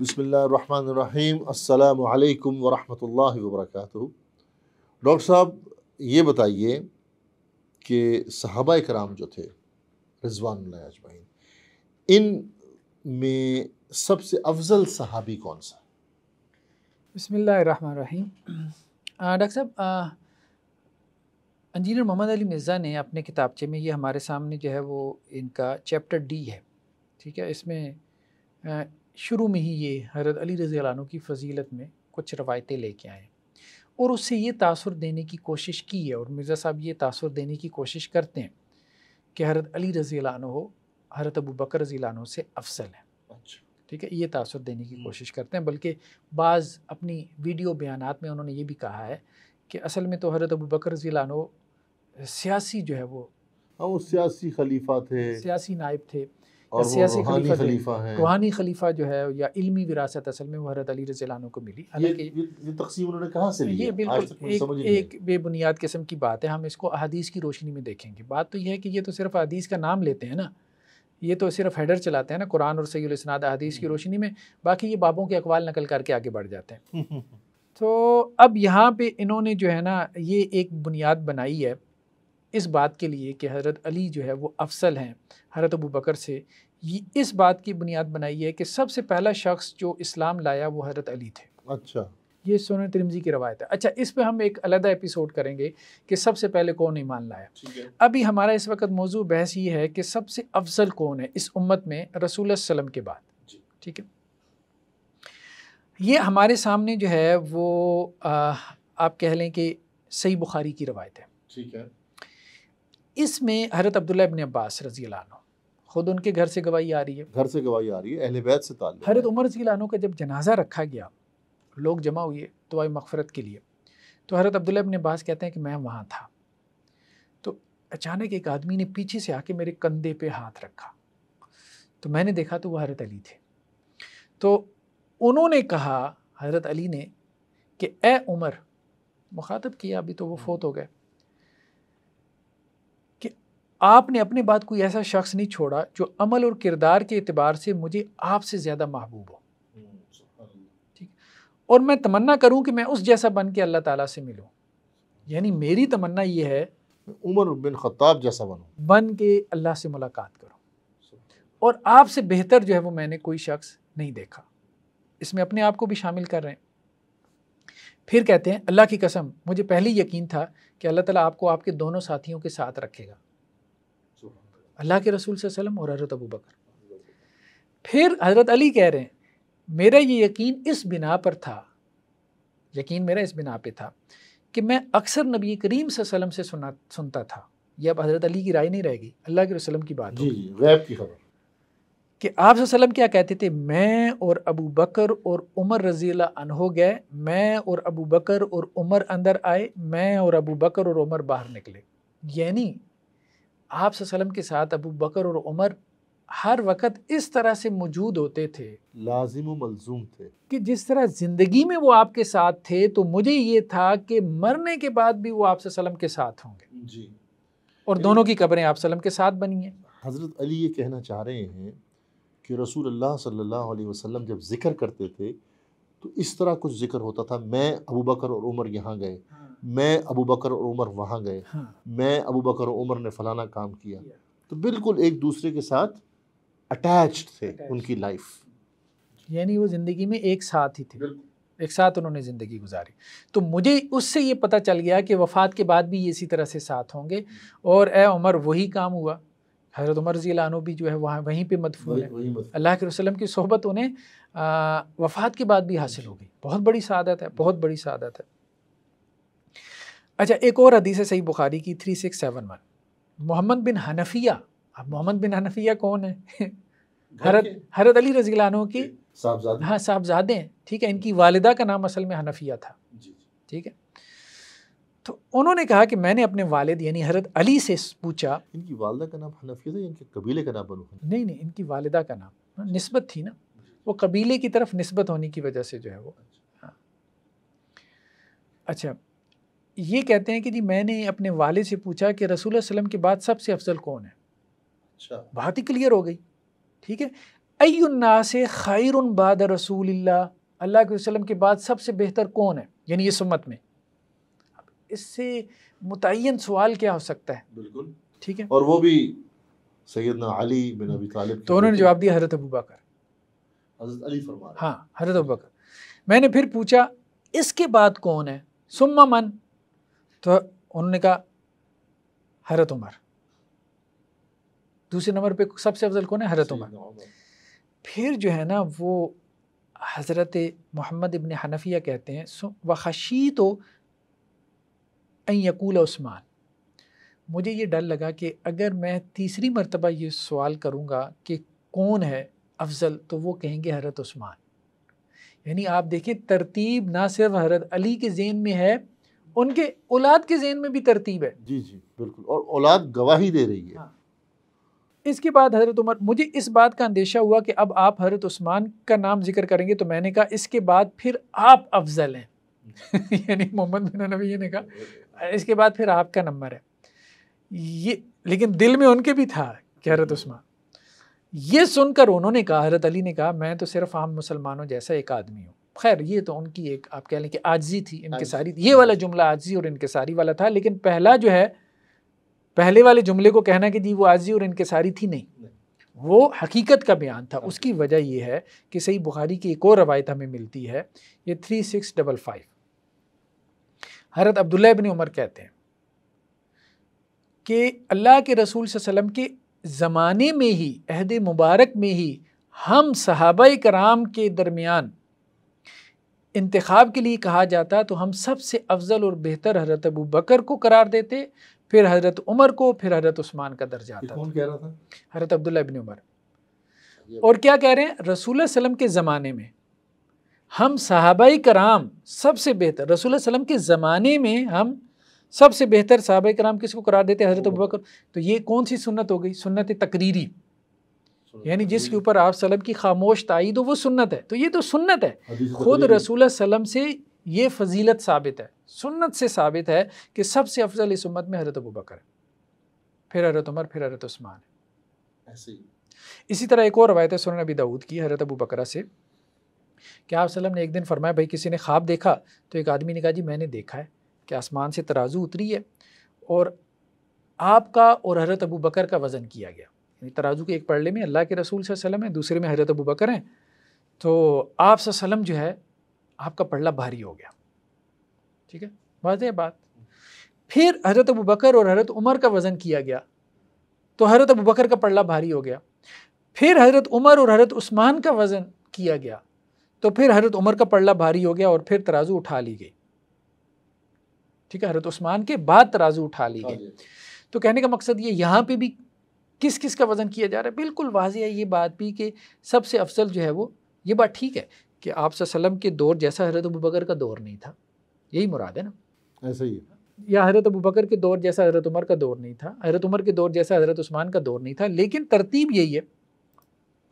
बसमीम अल्लाम वरहमल वर्क डॉक्टर साहब ये बताइए कि सहाबा कराम जो थे रिजवान अजमाइन इन में सबसे अफजल सहाबी कौन सा बसमीम डॉक्टर साहब इंजीनियर मोहम्मद अली मिर्ज़ा ने अपने किताबचे में ये हमारे सामने जो है वो इनका चैप्टर डी है ठीक है इसमें शुरू में ही ये हजरत अली रज़ी अनु की फजीलत में कुछ रवायतें लेके आए और उससे ये तासर देने की कोशिश की है और मिर्ज़ा साहब ये तासर देने की कोशिश करते हैं कि हरत अली रज़ी हो हरत अबू बकर रज़ी से अफसल है अच्छा। ठीक है ये तासर देने की हम्म। कोशिश करते हैं बल्कि बाज़ अपनी वीडियो बयान में उन्होंने ये भी कहा है कि असल में तो हरत अबू बकर रज़ी सियासी जो है वो हाँ, वो सियासी खलीफा थे सियासी नायब थे वो रूहानी खलीफा खलीफा है रूहानी खलीफा जो है या इल्मी विरासत असल में वहरत अली रजीलानों को मिली हालांकि ये, ये तकसीम उन्होंने कहाँ से ली ये बिल्कुल एक, एक बेबुनियाद किस्म की बात है हम इसको अहदीस की रोशनी में देखेंगे बात तो यह है कि ये तो सिर्फ अदीस का नाम लेते हैं ना ये तो सिर्फ हेडर चलाते हैं ना कुरान और सैलसनाद अदीस की हम्म। रोशनी में बाकी ये बाबों के अकवाल नकल करके आगे बढ़ जाते हैं हम्म। तो अब यहाँ पे इन्होंने जो है ना ये एक बुनियाद बनाई है इस बात के लिए कि हज़रत अली जो है वो अफसल हैं हज़रत अबू बकर से ये इस बात की बुनियाद बनाई है कि सबसे पहला शख्स जो इस्लाम लाया वो हज़रत अली थे अच्छा ये सोन तिरमजी की रवायत है अच्छा इस पर हम एक अलग एपिसोड करेंगे कि सबसे पहले कौन ईमान लाया अभी हमारा इस वक्त मौजू बहस ये है कि सबसे अफजल कौन है इस उम्मत में रसूल सलम के बाद ठीक है ये हमारे सामने जो है वो आ, आप कह लें कि सही बुखारी की रवायत है ठीक है इसमें हरत अब्दुल्ला इबन अब्बास रजी खुद उनके घर से गवाही आ रही है घर से गवाही आ रही है अहले बैत से ताल्लुक हरत उमर रजी का जब जनाजा रखा गया लोग जमा हुए तो आई मगफरत के लिए तो हरत अब्दुल्ला इबन अब्बास कहते हैं कि मैं वहाँ था तो अचानक एक आदमी ने पीछे से आके मेरे कंधे पे हाथ रखा तो मैंने देखा तो वह हरत अली थे तो उन्होंने कहा हजरत अली ने कि ए उमर मुखातब किया अभी तो वो हम्म। फोत हो गए आपने अपने बाद कोई ऐसा शख्स नहीं छोड़ा जो अमल और किरदार के अतबार से मुझे आपसे ज़्यादा महबूब हो ठीक और मैं तमन्ना करूं कि मैं उस जैसा बन के अल्लाह ताला से मिलूं यानी मेरी तमन्ना ये है उमर बिन खत्ताब जैसा बनूँ बन के अल्लाह से मुलाकात करूँ और आपसे बेहतर जो है वो मैंने कोई शख्स नहीं देखा इसमें अपने आप को भी शामिल कर रहे हैं फिर कहते हैं अल्लाह की कसम मुझे पहले यकीन था कि अल्लाह ताला आपको आपके दोनों साथियों के साथ रखेगा अल्लाह के रसूल वसलम और हज़रत अबू बकर फिर हज़रत अली कह रहे हैं मेरा ये यकीन इस बिना पर था यकीन मेरा इस बिना पे था कि मैं अक्सर नबी करीम वसलम से सुना सुनता था ये अब हज़रत अली की राय नहीं रहेगी अल्लाह के रसलम की बात जी गैब की खबर कि आप सल्लम क्या कहते थे मैं और अबू बकर और उमर रजी अनहो गए मैं और अबू बकर और उमर अंदर आए मैं और अबू बकर और उमर बाहर निकले यानी आप वसलम के साथ अबू बकर और उमर हर वक्त इस तरह से मौजूद होते थे लाजिम मलजूम थे कि जिस तरह ज़िंदगी में वो आपके साथ थे तो मुझे ये था कि मरने के बाद भी वो आप वसलम के साथ होंगे जी और दोनों की कब्रें आप वसलम के साथ बनी हैं हज़रत अली ये कहना चाह रहे हैं कि रसूल अल्लाह सल्लल्लाहु अलैहि वसल्लम जब जिक्र करते थे तो इस तरह कुछ जिक्र होता था मैं अबू बकर और उमर यहाँ गए मैं अबू बकर और उमर वहाँ गए हाँ। मैं अबू बकर और उमर ने फलाना काम किया तो बिल्कुल एक दूसरे के साथ अटैच थे उनकी लाइफ यानी वो ज़िंदगी में एक साथ ही थे एक साथ उन्होंने ज़िंदगी गुजारी तो मुझे उससे ये पता चल गया कि वफ़ात के बाद भी ये इसी तरह से साथ होंगे और ए उमर वही काम हुआ हज़रत उमर रजी भी जो है वहाँ वहीं पे मदफूल है अल्लाह के वसलम की सोहबत उन्हें वफ़ात के बाद भी हासिल हो गई बहुत बड़ी सादत है बहुत बड़ी सादत है अच्छा एक और हदीस सही बुखारी की three six seven one Mohammad bin Hanafiya अब मोहम्मद बिन हनफिया कौन है हरत हरत अली लानों की हाँ साहबजादे हैं ठीक है इनकी वालदा का नाम असल में हनफिया था ठीक है तो उन्होंने कहा कि मैंने अपने वालिद यानी हरत अली से पूछा इनकी वालदा का नाम हनफिया था इनके कबीले का नाम बनू नहीं नहीं इनकी वालदा का नाम हाँ, नस्बत थी ना वो कबीले की तरफ नस्बत होने की वजह से जो है वो हाँ। अच्छा ये कहते हैं कि जी मैंने अपने वाले से पूछा कि रसूल वसलम के बाद सबसे अफजल कौन है अच्छा बात ही क्लियर हो गई ठीक है अयुन्ना से खैर बाद रसूल अल्लाह के वसलम के बाद सबसे बेहतर कौन है यानी ये सुमत में इससे मुतन सवाल क्या हो सकता है बिल्कुल ठीक है और वो भी सैदना अली बिन अबी तालिब तो उन्होंने जवाब दिया हजरत अबू बकर हाँ हजरत अबू बकर मैंने फिर पूछा इसके बाद कौन है सुम्मा मन तो उन्होंने कहा हरत उमर दूसरे नंबर पे सबसे अफजल कौन है हरत उमर फिर जो है ना वो हज़रत मोहम्मद इबन हनफिया कहते हैं वशी तो यकूल उस्मान मुझे ये डर लगा कि अगर मैं तीसरी मरतबा ये सवाल करूँगा कि कौन है अफजल तो वो कहेंगे हरत उस्मान यानी आप देखें तरतीब ना सिर्फ हरत अली के जेन में है उनके औलाद के जेन में भी तरतीब है जी जी बिल्कुल और औलाद गवाही दे रही है हाँ। इसके बाद हज़रत उमर मुझे इस बात का अंदेशा हुआ कि अब आप हज़रत उस्मान का नाम जिक्र करेंगे तो मैंने कहा इसके बाद फिर आप अफजल हैं यानी मोहम्मद बिन नबी ने कहा इसके बाद फिर आपका नंबर है ये लेकिन दिल में उनके भी था कि हज़रत उस्मान ये सुनकर उन्होंने कहा हज़रत अली ने कहा मैं तो सिर्फ़ आम मुसलमानों जैसा एक आदमी हूँ खैर ये तो उनकी एक आप कह लें कि आजी थी इनके सारी ये वाला हाँ। जुमला आजी और इनके सारी वाला था लेकिन पहला जो है पहले वाले जुमले को कहना कि जी वो आजी और सारी थी नहीं वो हकीकत का बयान था हाँ। उसकी वजह ये है कि सही बुखारी की एक और रवायत हमें मिलती है ये थ्री सिक्स डबल फाइव हरत अब्दुल्ला बिन उमर कहते हैं कि अल्लाह के रसूल वसम के ज़माने में ही अहद मुबारक में ही हम सहाबा कराम के दरमियान इंतखब के लिए कहा जाता तो हम सबसे अफजल और बेहतर हजरत अबू बकर को करार देते फिर हजरत उमर को फिर हजरत उस्मान का दर्जा आता कौन कह रहा था हजरत अब्दुल्ला अबिन उमर और क्या कह रहे हैं रसूल सलम के ज़माने में हम साहबाई कराम सबसे बेहतर रसूल सलम के ज़माने में हम सबसे बेहतर साहब कराम किसको करार देते हज़रत अबू बकर तो ये कौन सी सुन्नत हो गई सुन्नत तकरीरी यानी जिसके ऊपर आप सलम की खामोश ताईद हो वो सुन्नत है तो ये तो सुन्नत है तो खुद रसूल सलम से ये फजीलत साबित है सुन्नत से साबित है कि सबसे अफजल इस उम्मत में हजरत अबू बकर है फिर हरत उमर फिर हरत उस्मान है इसी तरह एक और रवायत है सुन नबी दाऊद की हरत अबू बकर से क्या आप सलम ने एक दिन फरमाया भाई किसी ने ख्वाब देखा तो एक आदमी ने कहा जी मैंने देखा है कि आसमान से तराजू उतरी है और आपका और हजरत अबू बकर का वज़न किया गया तराजू के एक पड़ले में अल्लाह के रसूल सलम है दूसरे में हजरत अबू बकर हैं तो आप सलम जो है आपका पड़ला भारी हो गया ठीक है वाज बात फिर हजरत अबू बकर और हजरत उमर का वज़न किया गया तो हजरत अबू बकर का पड़ला भारी हो गया फिर हजरत उमर और हजरत उस्मान का वज़न किया गया तो फिर हजरत उमर का पड़ला भारी हो गया और फिर तराजू उठा ली गई ठीक है हजरत उस्मान के बाद तराजू उठा ली गई हाँ तो कहने का मकसद ये यहाँ पे भी किस किस का वज़न किया जा रहा है बिल्कुल वाज है ये बात भी कि सबसे अफसल जो है वो ये बात ठीक है कि आप वसलम के दौर जैसा हजरत अबू बकर का दौर नहीं था यही मुराद है ना ऐसा ही है या हजरत अबू बकर के दौर जैसा हजरत उमर का दौर नहीं था हजरत उमर के दौर जैसा हजरत उस्मान का दौर नहीं था लेकिन तरतीब यही है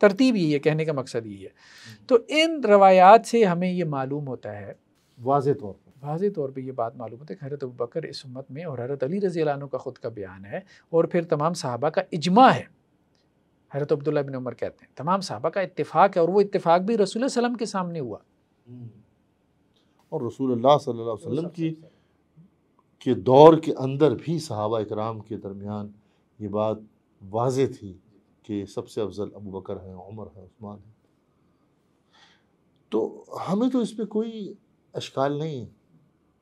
तरतीब यही है कहने का मकसद यही है हम्म। तो इन रवायात से हमें ये मालूम होता है वाज तौर पर वाज तौर पर यह बात मालूम होती है हरत बकर इस उम्मत में और हरत अली रज़ी का ख़ुद का बयान है और फिर तमाम साहबा का इजमा है हरत अब्दुल्ला बिन उमर कहते हैं तमाम साहबा का इतफ़ाक़ है और वो इतफ़ाक़ भी रसूल वसलम के सामने हुआ हम्म। और रसूल सल्लल्लाहु अलैहि वसल्लम की के दौर के अंदर भी सहाबा इकराम के दरमियान ये बात वाज थी कि सबसे अफजल अबू बकर हैं उमर हैं उस्मान हैं तो हमें तो इस पर कोई अशकाल नहीं है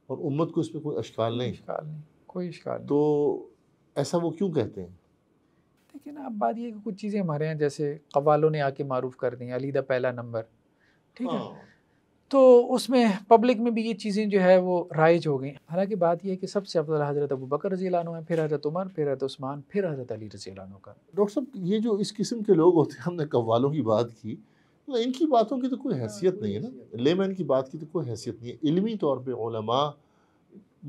और उम्मत को इसमें कोई अशकाल नहीं अशकाल नहीं कोई अशकाल तो ऐसा वो क्यों कहते हैं देखिए ना अब बात ये कि कुछ चीज़ें हमारे यहाँ जैसे कवालों ने आके मारूफ कर दी अलीदा पहला नंबर ठीक है हाँ। तो उसमें पब्लिक में भी ये चीज़ें जो है वो राइज हो गई हालांकि बात यह है कि सबसे अफजल हज़रत अबू बकर रजी है फिर हज़रत उमर फिर हज़रत उस्मान फिर हज़रत अली रजी का डॉक्टर साहब ये जो इस किस्म के लोग होते हैं हमने क़वालों की बात की इनकी बातों की तो कोई हाँ, हैसियत नहीं है ना लेमैन की बात की तो कोई हैसियत नहीं है इलमी तौर पर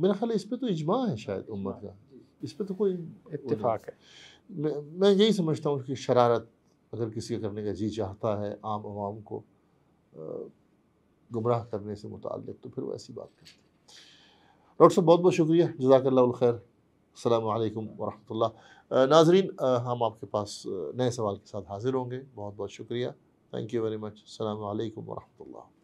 मेरा ख्याल इस पर तो इजमा है हाँ, शायद उम्र का इस पर तो कोई इतफाक है मैं, यही समझता हूँ कि शरारत अगर किसी के करने का जी चाहता है आम आवाम को गुमराह करने से मुतल तो फिर वो ऐसी बात करते हैं डॉक्टर साहब बहुत बहुत शुक्रिया खैर अल्लाम वरहमल नाजरीन हम आपके पास नए सवाल के साथ हाज़िर होंगे बहुत बहुत शुक्रिया Thank you very much. Assalamu alaikum wa rahmatullah.